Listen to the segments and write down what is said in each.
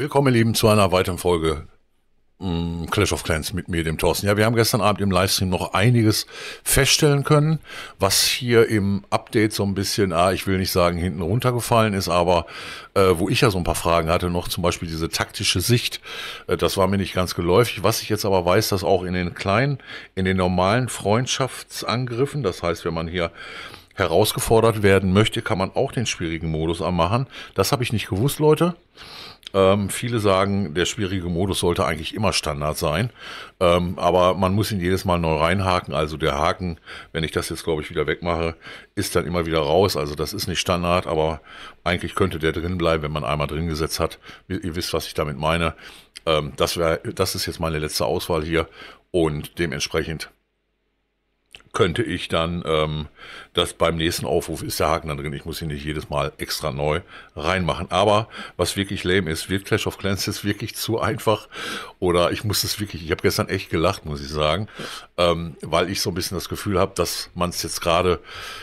Willkommen, ihr Lieben, zu einer weiteren Folge mh, mm, Clash of Clans mit mir, dem Thorsten. Ja, wir haben gestern Abend im Livestream noch einiges feststellen können, was hier im Update so ein bisschen, ah, ich will nicht sagen, hinten runtergefallen ist, aber äh, wo ich ja so ein paar Fragen hatte, noch zum Beispiel diese taktische Sicht, äh, das war mir nicht ganz geläufig. Was ich jetzt aber weiß, dass auch in den kleinen, in den normalen Freundschaftsangriffen, das heißt, wenn man hier herausgefordert werden möchte, kann man auch den schwierigen Modus anmachen. Das habe ich nicht gewusst, Leute. Ähm, viele sagen, der schwierige Modus sollte eigentlich immer Standard sein, ähm, aber man muss ihn jedes Mal neu reinhaken. Also der Haken, wenn ich das jetzt glaube ich wieder wegmache, ist dann immer wieder raus. Also das ist nicht Standard, aber eigentlich könnte der drin bleiben, wenn man einmal drin gesetzt hat. Ihr, wisst, was ich damit meine. Ähm, das, wär, das ist jetzt meine letzte Auswahl hier und dementsprechend könnte ich dann ähm, das beim nächsten Aufruf ist der Haken dann drin. Ich muss ihn nicht jedes Mal extra neu reinmachen. Aber was wirklich lame ist, wird Clash of Clans ist wirklich zu einfach. Oder ich muss es wirklich, ich habe gestern echt gelacht, muss ich sagen, ähm, weil ich so ein bisschen das Gefühl habe, dass man es jetzt gerade,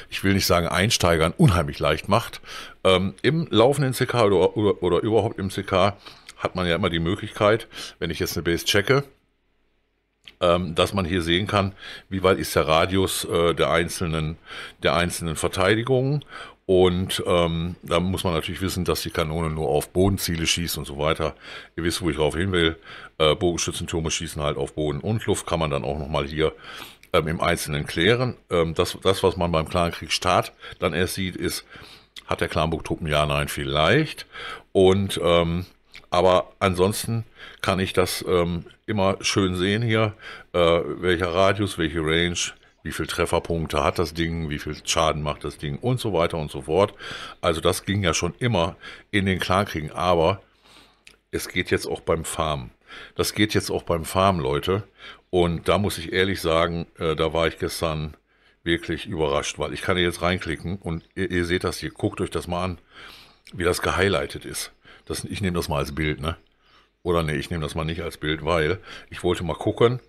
ich will nicht sagen Einsteigern, unheimlich leicht macht. Ähm, Im laufenden CK oder, oder, oder überhaupt im CK hat man ja immer die Möglichkeit, wenn ich jetzt eine Base checke, ähm, dass man hier sehen kann, wie weit ist der Radius äh, der einzelnen, der einzelnen Verteidigungen. Und ähm, da muss man natürlich wissen, dass die Kanone nur auf Bodenziele schießt und so weiter. Ihr wisst, wo ich drauf hin will. Äh, Bogenschützentürme schießen halt auf Boden und Luft, kann man dann auch nochmal hier ähm, im Einzelnen klären. Ähm, das, das, was man beim klaren Kriegsstart dann erst sieht, ist, hat der Klanburg-Truppen ja, nein, vielleicht. Und ähm, aber ansonsten kann ich das ähm, immer schön sehen hier, äh, welcher Radius, welche Range, wie viele Trefferpunkte hat das Ding, wie viel Schaden macht das Ding und so weiter und so fort. Also das ging ja schon immer in den Klankriegen, aber es geht jetzt auch beim Farm. Das geht jetzt auch beim Farm, Leute. Und da muss ich ehrlich sagen, äh, da war ich gestern wirklich überrascht, weil ich kann jetzt reinklicken und ihr, ihr seht das hier, guckt euch das mal an, wie das gehighlightet ist. Das, ich nehme das mal als Bild, ne? Oder nee, ich nehme das mal nicht als Bild, weil ich wollte mal gucken,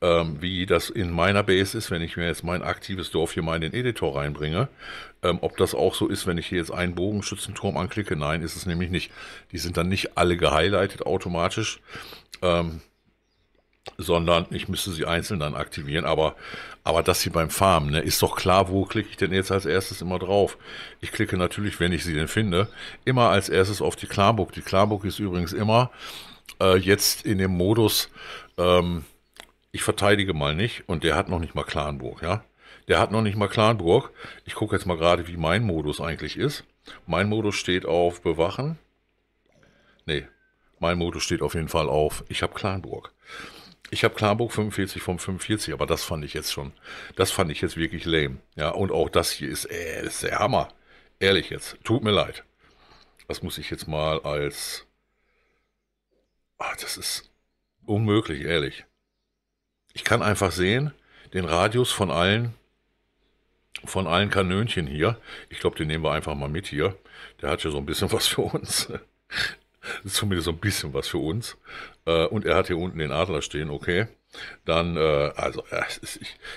ähm, wie das in meiner Base ist, wenn ich mir jetzt mein aktives Dorf hier mal in den Editor reinbringe. Ähm, ob das auch so ist, wenn ich hier jetzt einen Bogenschützenturm anklicke. Nein, ist es nämlich nicht. Die sind dann nicht alle gehighlightet automatisch. Ähm, sondern ich müsste sie einzeln dann aktivieren. Aber aber das hier beim Farmen, ne, ist doch klar, wo klicke ich denn jetzt als erstes immer drauf? Ich klicke natürlich, wenn ich sie denn finde, immer als erstes auf die Klarburg. Die Klarburg ist übrigens immer äh, jetzt in dem Modus, ähm, ich verteidige mal nicht und der hat noch nicht mal Klanburg, ja. Der hat noch nicht mal Klanburg. Ich gucke jetzt mal gerade, wie mein Modus eigentlich ist. Mein Modus steht auf Bewachen. Nee, mein Modus steht auf jeden Fall auf, ich habe Klanburg. Ich habe Klarbuch 45 vom 45, aber das fand ich jetzt schon, das fand ich jetzt wirklich lame. Ja, und auch das hier ist, äh, ist der Hammer. Ehrlich jetzt, tut mir leid. Das muss ich jetzt mal als, ach, das ist unmöglich, ehrlich. Ich kann einfach sehen, den Radius von allen, von allen Kanönchen hier. Ich glaube, den nehmen wir einfach mal mit hier. Der hat ja so ein bisschen was für uns. Das ist zumindest so ein bisschen was für uns. Äh, und er hat hier unten den Adler stehen, okay. Dann, äh, also,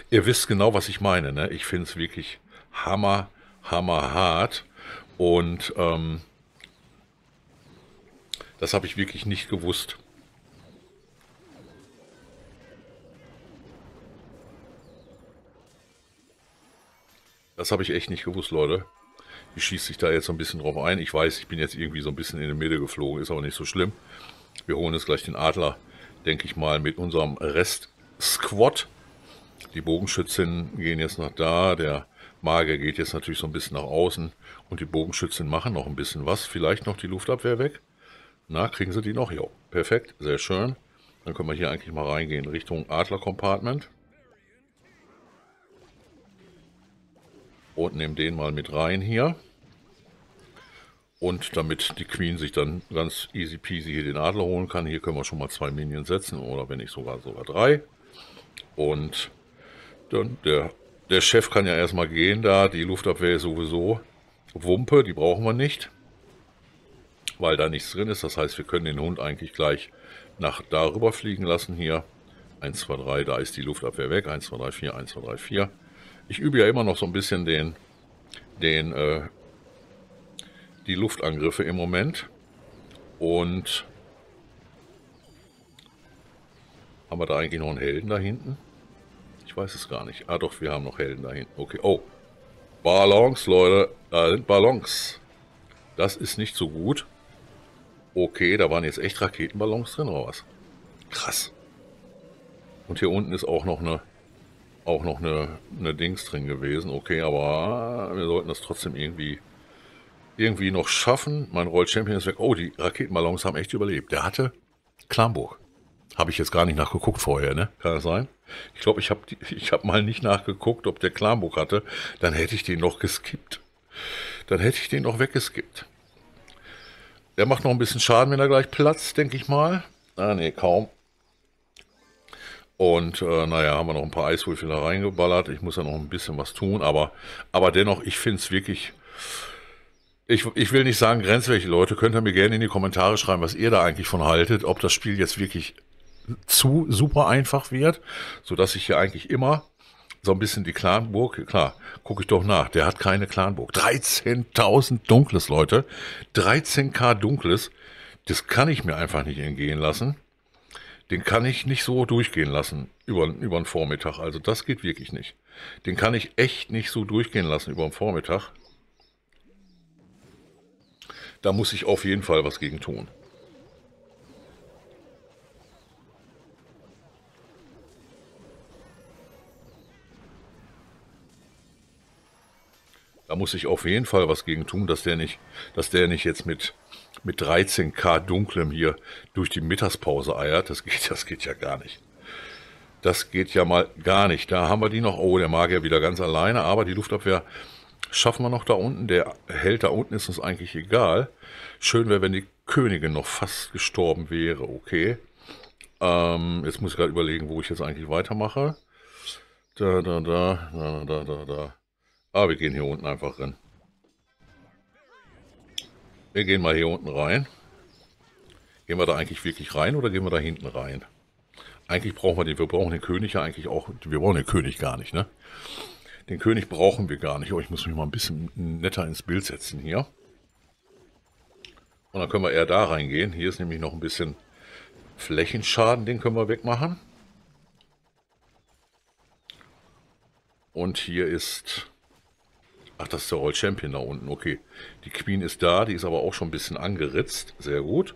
ihr wisst genau, was ich meine. Ne? Ich finde es wirklich hammer, hammer hart. Und ähm, das habe ich wirklich nicht gewusst. Das habe ich echt nicht gewusst, Leute. Ich schieße sich da jetzt so ein bisschen drauf ein. Ich weiß, ich bin jetzt irgendwie so ein bisschen in die Mitte geflogen, ist aber nicht so schlimm. Wir holen jetzt gleich den Adler, denke ich mal, mit unserem Rest-Squad. Die Bogenschützinnen gehen jetzt nach da, der Magier geht jetzt natürlich so ein bisschen nach außen und die Bogenschützinnen machen noch ein bisschen was. Vielleicht noch die Luftabwehr weg. Na, kriegen sie die noch? Jo, perfekt, sehr schön. Dann können wir hier eigentlich mal reingehen Richtung Adler-Compartment. und nehme den mal mit rein hier. Und damit die Queen sich dann ganz easy peasy hier den Adler holen kann, hier können wir schon mal zwei Minions setzen oder wenn nicht sogar sogar drei. Und dann der, der Chef kann ja erstmal gehen da, die Luftabwehr ist sowieso Wumpe, die brauchen wir nicht, weil da nichts drin ist. Das heißt, wir können den Hund eigentlich gleich nach darüber fliegen lassen hier. 1, 2, 3, da ist die Luftabwehr weg. 1, 2, 3, 4, 1, 2, 3, 4. Ich übe ja immer noch so ein bisschen den, den, äh, die Luftangriffe im Moment. Und haben wir da eigentlich noch einen Helden da hinten? Ich weiß es gar nicht. Ah doch, wir haben noch Helden da hinten. Okay, oh. Ballons, Leute. Da sind Ballons. Das ist nicht so gut. Okay, da waren jetzt echt Raketenballons drin oder was? Krass. Und hier unten ist auch noch eine auch noch eine, eine Dings drin gewesen. Okay, aber wir sollten das trotzdem irgendwie irgendwie noch schaffen. Mein Royal Champion ist weg. Oh, die Raketenballons haben echt überlebt. Der hatte Klamburg. Habe ich jetzt gar nicht nachgeguckt vorher, ne? Kann das sein? Ich glaube, ich habe ich hab mal nicht nachgeguckt, ob der Klamburg hatte. Dann hätte ich den noch geskippt. Dann hätte ich den noch weggeskippt. Der macht noch ein bisschen Schaden, wenn er gleich platzt, denke ich mal. Ah, nee, kaum. Und äh, naja, haben wir noch ein paar Eiswürfel da reingeballert. Ich muss ja noch ein bisschen was tun, aber, aber dennoch, ich finde es wirklich. Ich, ich will nicht sagen, grenzwertige Leute, könnt ihr mir gerne in die Kommentare schreiben, was ihr da eigentlich von haltet, ob das Spiel jetzt wirklich zu super einfach wird, sodass ich hier eigentlich immer so ein bisschen die Clanburg, klar, gucke ich doch nach, der hat keine Clanburg. 13.000 Dunkles, Leute. 13k Dunkles, das kann ich mir einfach nicht entgehen lassen den kann ich nicht so durchgehen lassen über, über den Vormittag. Also das geht wirklich nicht. Den kann ich echt nicht so durchgehen lassen über den Vormittag. Da muss ich auf jeden Fall was gegen tun. Da muss ich auf jeden Fall was gegen tun, dass der nicht, dass der nicht jetzt mit, mit 13K dunklem hier durch die Mittagspause eiert. Das geht, das geht ja gar nicht. Das geht ja mal gar nicht. Da haben wir die noch. Oh, der mag ja wieder ganz alleine, aber die Luftabwehr schaffen wir noch da unten. Der Held da unten ist uns eigentlich egal. Schön wäre, wenn die Königin noch fast gestorben wäre. Okay. Ähm, jetzt muss ich gerade überlegen, wo ich jetzt eigentlich weitermache. Da, da, da, da, da, da, da. Aber ah, wir gehen hier unten einfach rein. Wir gehen mal hier unten rein. Gehen wir da eigentlich wirklich rein oder gehen wir da hinten rein? Eigentlich brauchen wir den, wir brauchen den König ja eigentlich auch, wir brauchen den König gar nicht, ne? Den König brauchen wir gar nicht. Oh, ich muss mich mal ein bisschen netter ins Bild setzen hier. Und dann können wir eher da reingehen. Hier ist nämlich noch ein bisschen Flächenschaden, den können wir wegmachen. Und hier ist Ach, das ist der Old Champion da unten. Okay. Die Queen ist da. Die ist aber auch schon ein bisschen angeritzt. Sehr gut.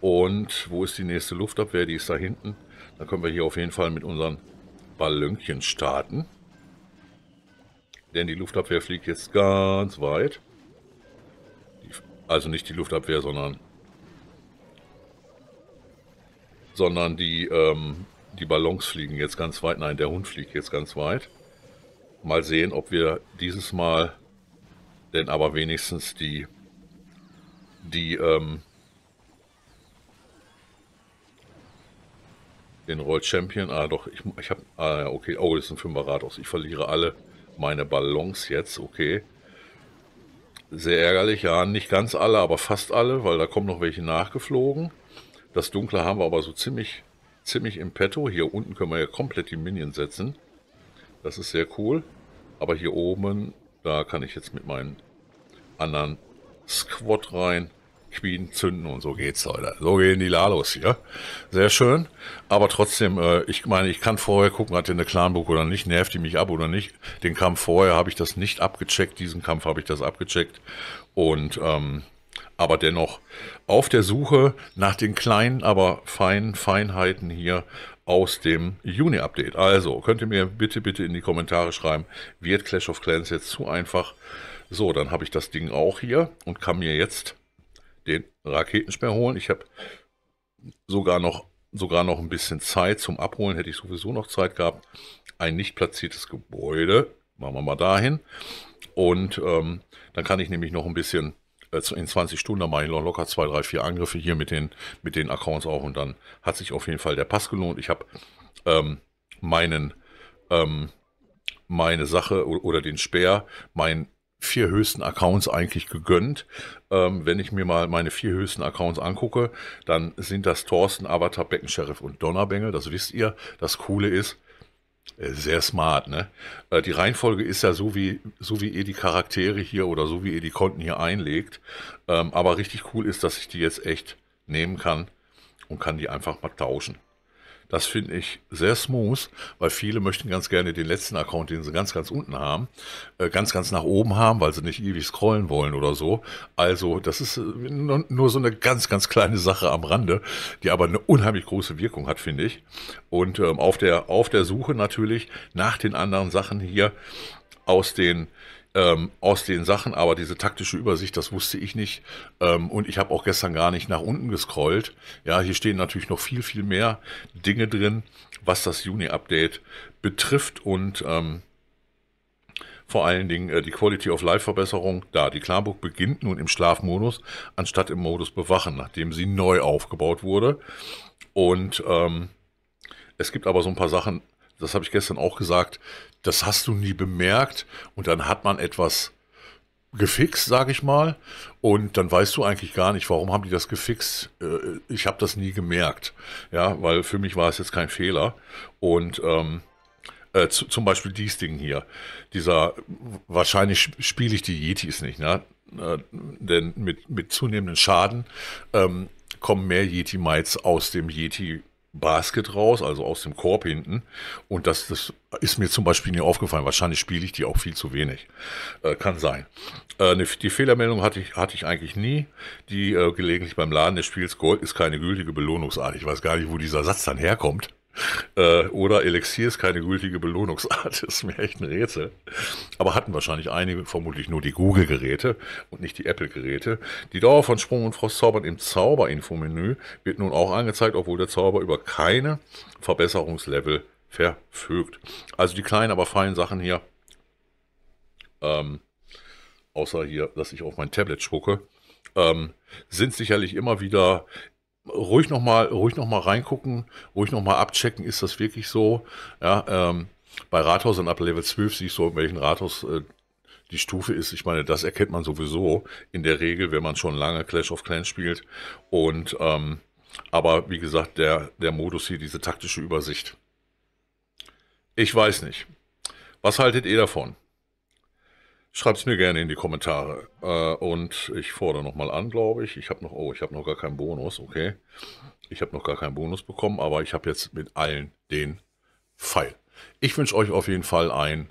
Und wo ist die nächste Luftabwehr? Die ist da hinten. Dann können wir hier auf jeden Fall mit unseren Ballönchen starten. Denn die Luftabwehr fliegt jetzt ganz weit. Also nicht die Luftabwehr, sondern sondern die, ähm, die Ballons fliegen jetzt ganz weit. Nein, der Hund fliegt jetzt ganz weit. Mal sehen, ob wir dieses Mal denn aber wenigstens die, die, ähm, den Roll Champion. Ah, doch, ich, ich habe. Ah, okay. Oh, das ist ein Fünfer Rathaus. Ich verliere alle meine Ballons jetzt. Okay. Sehr ärgerlich. Ja, nicht ganz alle, aber fast alle, weil da kommen noch welche nachgeflogen. Das Dunkle haben wir aber so ziemlich, ziemlich im Petto. Hier unten können wir ja komplett die Minion setzen. Das ist sehr cool. Aber hier oben, da kann ich jetzt mit meinen anderen Squad rein. Queen zünden und so geht's, Leute. So gehen die Lalos hier. Sehr schön. Aber trotzdem, äh, ich meine, ich kann vorher gucken, hat der eine Clanbook oder nicht, nervt die mich ab oder nicht. Den Kampf vorher habe ich das nicht abgecheckt, diesen Kampf habe ich das abgecheckt. Und ähm, aber dennoch auf der Suche nach den kleinen, aber feinen Feinheiten hier aus dem Juni-Update. Also könnt ihr mir bitte, bitte in die Kommentare schreiben, wird Clash of Clans jetzt zu einfach? So, dann habe ich das Ding auch hier und kann mir jetzt den Raketensperr holen. Ich habe sogar noch, sogar noch ein bisschen Zeit zum Abholen, hätte ich sowieso noch Zeit gehabt. Ein nicht platziertes Gebäude, machen wir mal dahin. Und ähm, dann kann ich nämlich noch ein bisschen äh, in 20 Stunden, da mache ich noch locker zwei, drei, vier Angriffe hier mit den, mit den Accounts auch und dann hat sich auf jeden Fall der Pass gelohnt. Ich habe ähm, meinen, ähm, meine Sache oder den Speer, meinen vier höchsten Accounts eigentlich gegönnt. Ähm, wenn ich mir mal meine vier höchsten Accounts angucke, dann sind das Thorsten, Avatar, Beckensheriff und Donnerbengel. Das wisst ihr. Das Coole ist, äh, sehr smart, ne? Äh, die Reihenfolge ist ja so, wie, so wie ihr die Charaktere hier oder so wie ihr die Konten hier einlegt. Ähm, aber richtig cool ist, dass ich die jetzt echt nehmen kann und kann die einfach mal tauschen. Das finde ich sehr smooth, weil viele möchten ganz gerne den letzten Account, den sie ganz, ganz unten haben, äh, ganz, ganz nach oben haben, weil sie nicht ewig scrollen wollen oder so. Also das ist äh, nur so eine ganz, ganz kleine Sache am Rande, die aber eine unheimlich große Wirkung hat, finde ich. Und ähm, auf, der, auf der Suche natürlich nach den anderen Sachen hier aus den ähm, aus den Sachen, aber diese taktische Übersicht, das wusste ich nicht. Ähm, und ich habe auch gestern gar nicht nach unten gescrollt. Ja, hier stehen natürlich noch viel, viel mehr Dinge drin, was das Juni-Update betrifft und ähm, vor allen Dingen äh, die Quality of Life Verbesserung. Da, die Klarburg beginnt nun im Schlafmodus anstatt im Modus Bewachen, nachdem sie neu aufgebaut wurde. Und ähm, es gibt aber so ein paar Sachen, das habe ich gestern auch gesagt, das hast du nie bemerkt und dann hat man etwas gefixt, sage ich mal, und dann weißt du eigentlich gar nicht, warum haben die das gefixt. Äh, ich habe das nie gemerkt, ja, weil für mich war es jetzt kein Fehler und ähm, äh, zu, zum Beispiel dieses Ding hier, dieser, wahrscheinlich spiele ich die Yetis nicht, ne? Äh, denn mit, mit zunehmendem Schaden ähm, kommen mehr Yeti-Mites aus dem Yeti Basket raus, also aus dem Korb hinten. Und das, das ist mir zum Beispiel nie aufgefallen. Wahrscheinlich spiele ich die auch viel zu wenig. Äh, kann sein. Äh, ne, die Fehlermeldung hatte ich, hatte ich eigentlich nie. Die äh, gelegentlich beim Laden des Spiels Gold ist keine gültige Belohnungsart. Ich weiß gar nicht, wo dieser Satz dann herkommt. Äh, oder Elixier ist keine gültige Belohnungsart, ist mir echt ein Rätsel. Aber hatten wahrscheinlich einige, vermutlich nur die Google-Geräte und nicht die Apple-Geräte. Die Dauer von Sprung- und Frostzaubern im Zauberinfomenü wird nun auch angezeigt, obwohl der Zauber über keine Verbesserungslevel verfügt. Also die kleinen, aber feinen Sachen hier. Ähm, außer hier, dass ich auf mein Tablet spucke, ähm, sind sicherlich immer wieder ruhig nochmal ruhig noch mal reingucken, ruhig nochmal abchecken, ist das wirklich so? Ja, ähm, bei Rathäusern ab Level 12 siehst du, in welchem Rathaus äh, die Stufe ist. Ich meine, das erkennt man sowieso in der Regel, wenn man schon lange Clash of Clans spielt. Und ähm, aber wie gesagt, der, der Modus hier, diese taktische Übersicht. Ich weiß nicht. Was haltet ihr davon? Schreibt es mir gerne in die Kommentare. Äh, und ich fordere nochmal an, glaube ich. Ich habe noch, oh, ich habe noch gar keinen Bonus, okay. Ich habe noch gar keinen Bonus bekommen, aber ich habe jetzt mit allen den Pfeil. Ich wünsche euch auf jeden Fall einen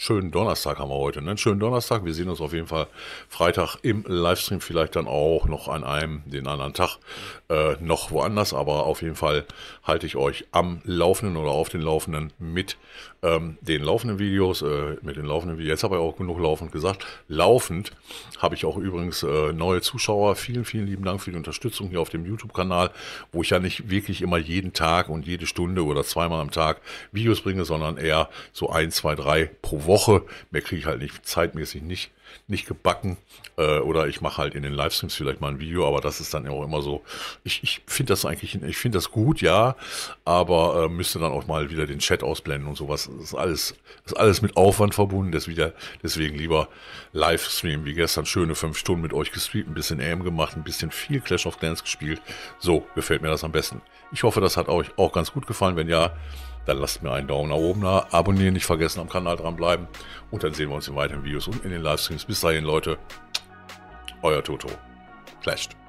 schönen Donnerstag haben wir heute. Einen schönen Donnerstag. Wir sehen uns auf jeden Fall Freitag im Livestream, vielleicht dann auch noch an einem, den anderen Tag, äh, noch woanders. Aber auf jeden Fall halte ich euch am Laufenden oder auf den Laufenden mit ähm, den laufenden Videos. Äh, mit den laufenden Videos. Jetzt habe ich auch genug laufend gesagt. Laufend habe ich auch übrigens äh, neue Zuschauer. Vielen, vielen lieben Dank für die Unterstützung hier auf dem YouTube-Kanal, wo ich ja nicht wirklich immer jeden Tag und jede Stunde oder zweimal am Tag Videos bringe, sondern eher so ein, zwei, drei pro Woche. Woche, mehr kriege ich halt nicht zeitmäßig nicht, nicht gebacken. Äh, oder ich mache halt in den Livestreams vielleicht mal ein Video, aber das ist dann auch immer so. Ich, ich finde das eigentlich, ich finde das gut, ja, aber äh, müsste dann auch mal wieder den Chat ausblenden und sowas. Das ist alles, ist alles mit Aufwand verbunden. deswegen lieber Livestream wie gestern. Schöne fünf Stunden mit euch gestreamt, ein bisschen AM gemacht, ein bisschen viel Clash of Clans gespielt. So gefällt mir das am besten. Ich hoffe, das hat euch auch ganz gut gefallen. Wenn ja, dann lasst mir einen Daumen nach oben da, abonnieren nicht vergessen, am Kanal dranbleiben und dann sehen wir uns in weiteren Videos und in den Livestreams. Bis dahin, Leute, euer Toto. Clashed.